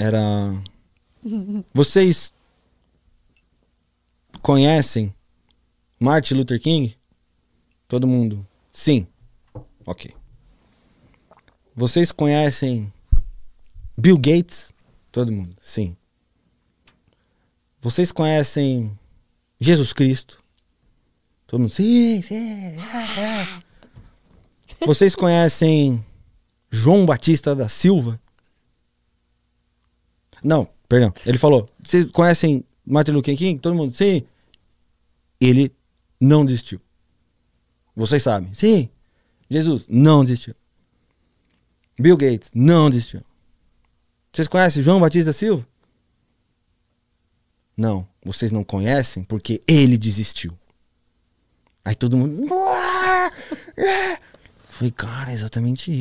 era. Vocês conhecem Martin Luther King? Todo mundo. Sim. Ok. Vocês conhecem Bill Gates? Todo mundo. Sim. Vocês conhecem Jesus Cristo? Todo mundo. Sim, sim. É, é. Vocês conhecem João Batista da Silva? Não, perdão. Ele falou: vocês conhecem Martin Luther King? Todo mundo, sim. Ele não desistiu. Vocês sabem, sim. Jesus não desistiu. Bill Gates não desistiu. Vocês conhecem João Batista Silva? Não, vocês não conhecem porque ele desistiu. Aí todo mundo. É. Foi cara, é exatamente isso.